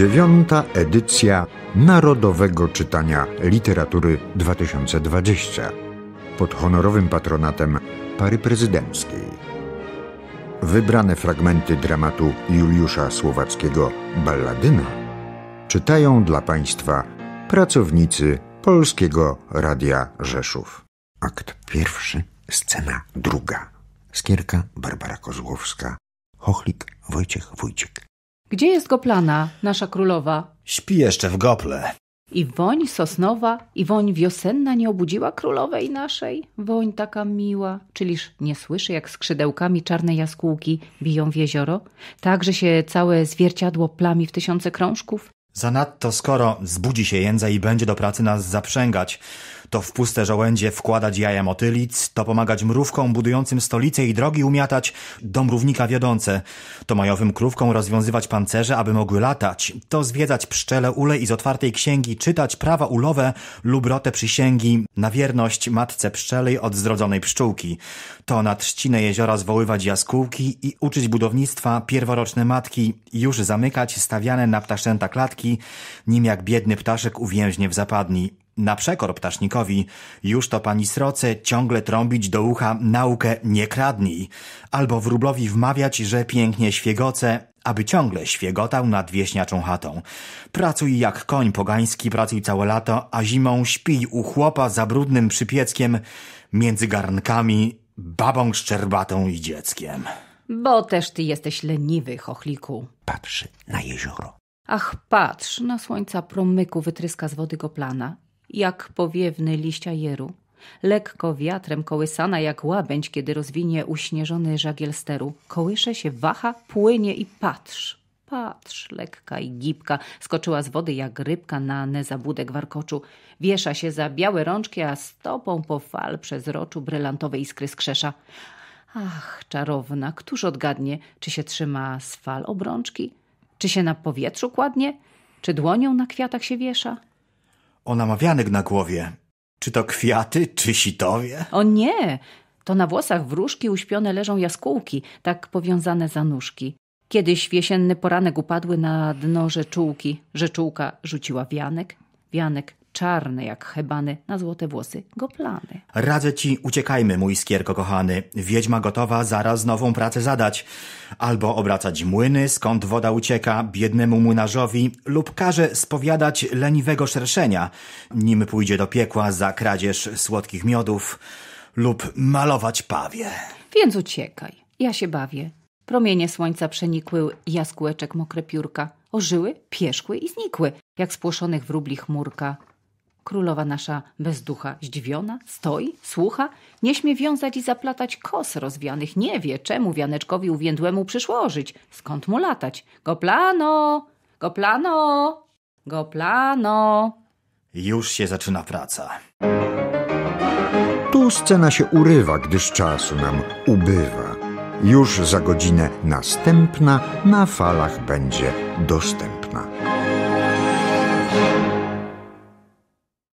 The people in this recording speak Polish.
dziewiąta edycja Narodowego Czytania Literatury 2020 pod honorowym patronatem pary prezydenckiej. Wybrane fragmenty dramatu Juliusza Słowackiego Balladyna czytają dla Państwa pracownicy Polskiego Radia Rzeszów. Akt pierwszy, scena druga. Skierka Barbara Kozłowska, Hochlik Wojciech Wójcik. Gdzie jest Goplana, nasza królowa? Śpi jeszcze w gople. I woń sosnowa, i woń wiosenna nie obudziła królowej naszej? Woń taka miła, czyliż nie słyszy, jak skrzydełkami czarne jaskółki biją w jezioro? Tak, że się całe zwierciadło plami w tysiące krążków? Zanadto skoro zbudzi się jędza i będzie do pracy nas zaprzęgać, to w puste żołędzie wkładać jaja motylic, to pomagać mrówkom budującym stolice i drogi umiatać, do mrównika wiodące, to majowym krówkom rozwiązywać pancerze, aby mogły latać, to zwiedzać pszczele ule i z otwartej księgi czytać prawa ulowe lub rotę przysięgi na wierność matce pszczelej od zrodzonej pszczółki, to na trzcinę jeziora zwoływać jaskółki i uczyć budownictwa pierworoczne matki, już zamykać stawiane na ptaszęta klatki, nim jak biedny ptaszek uwięźnie w zapadni. Na przekor ptasznikowi, już to pani sroce ciągle trąbić do ucha naukę nie kradnij, albo wróblowi wmawiać, że pięknie świegoce, aby ciągle świegotał nad wieśniaczą chatą. Pracuj jak koń pogański, pracuj całe lato, a zimą śpij u chłopa za brudnym przypieckiem między garnkami, babą szczerbatą i dzieckiem. Bo też ty jesteś leniwy, chochliku. Patrzy na jezioro. Ach, patrz, na słońca promyku wytryska z wody goplana, jak powiewny liścia jeru, lekko wiatrem kołysana jak łabędź, kiedy rozwinie uśnieżony żagiel steru. Kołysze się, waha, płynie i patrz, patrz, lekka i gibka, skoczyła z wody jak rybka na nezabudek warkoczu, wiesza się za białe rączki, a stopą po fal przez roczu brylantowe iskry skrzesza. Ach, czarowna, któż odgadnie, czy się trzyma z fal obrączki, czy się na powietrzu kładnie? Czy dłonią na kwiatach się wiesza? Ona ma wianek na głowie. Czy to kwiaty, czy sitowie? O nie! To na włosach wróżki uśpione leżą jaskółki, tak powiązane za nóżki. Kiedyś w jesienny poranek upadły na dno rzeczułki. Rzeczułka rzuciła wianek, wianek czarne jak hebany, na złote włosy goplany. Radzę ci, uciekajmy, mój skierko kochany. Wiedźma gotowa zaraz nową pracę zadać. Albo obracać młyny, skąd woda ucieka, biednemu młynarzowi, lub każe spowiadać leniwego szerszenia, nim pójdzie do piekła za kradzież słodkich miodów, lub malować pawie. Więc uciekaj. Ja się bawię. Promienie słońca przenikły jaskółeczek mokre piórka. Ożyły, pierzchły i znikły, jak spłoszonych wróbli chmurka królowa nasza bezducha, zdziwiona, stoi, słucha, nie śmie wiązać i zaplatać kos rozwianych, nie wie, czemu wianeczkowi uwiędłemu żyć, skąd mu latać. Goplano! Goplano! Goplano! Już się zaczyna praca. Tu scena się urywa, gdyż czasu nam ubywa. Już za godzinę następna na falach będzie dostępna.